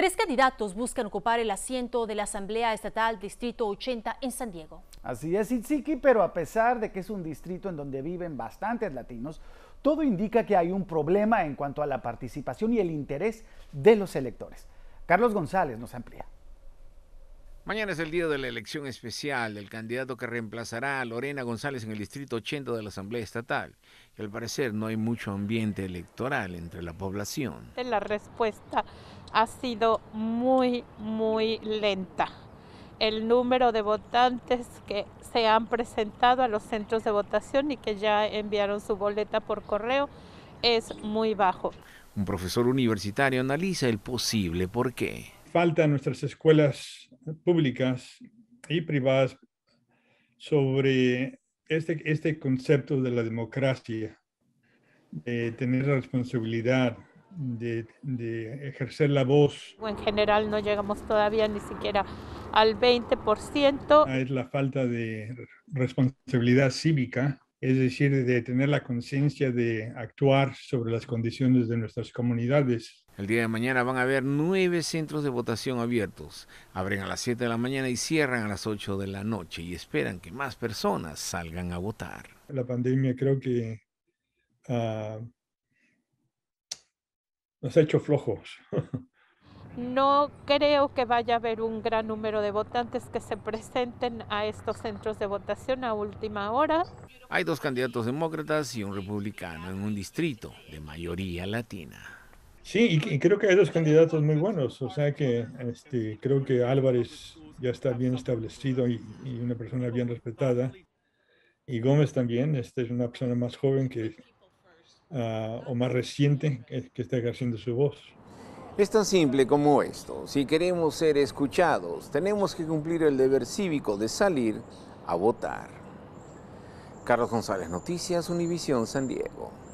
Tres candidatos buscan ocupar el asiento de la Asamblea Estatal Distrito 80 en San Diego. Así es, Itziki, pero a pesar de que es un distrito en donde viven bastantes latinos, todo indica que hay un problema en cuanto a la participación y el interés de los electores. Carlos González nos amplía. Mañana es el día de la elección especial del candidato que reemplazará a Lorena González en el Distrito 80 de la Asamblea Estatal. al parecer no hay mucho ambiente electoral entre la población. Eh, la respuesta ha sido muy, muy lenta. El número de votantes que se han presentado a los centros de votación y que ya enviaron su boleta por correo es muy bajo. Un profesor universitario analiza el posible por qué. Falta en nuestras escuelas públicas y privadas sobre este, este, concepto de la democracia, de tener la responsabilidad de, de, ejercer la voz. En general no llegamos todavía ni siquiera al 20%. Ah, es la falta de responsabilidad cívica es decir, de tener la conciencia de actuar sobre las condiciones de nuestras comunidades. El día de mañana van a haber nueve centros de votación abiertos. Abren a las 7 de la mañana y cierran a las 8 de la noche y esperan que más personas salgan a votar. La pandemia creo que ah, nos ha hecho flojos. no creo que vaya a haber un gran número de votantes que se presenten a estos centros de votación a última hora. Hay dos candidatos demócratas y un republicano en un distrito de mayoría latina. Sí, y, creo que hay dos candidatos muy buenos. O sea que este, creo que Álvarez ya está bien establecido y, una persona bien respetada. Y Gómez también, esta es una persona más joven que, ah, o más reciente que, eh, que está ejerciendo su voz. Es tan simple como esto. Si queremos ser escuchados, tenemos que cumplir el deber cívico de salir a votar. Carlos González, Noticias Univisión San Diego.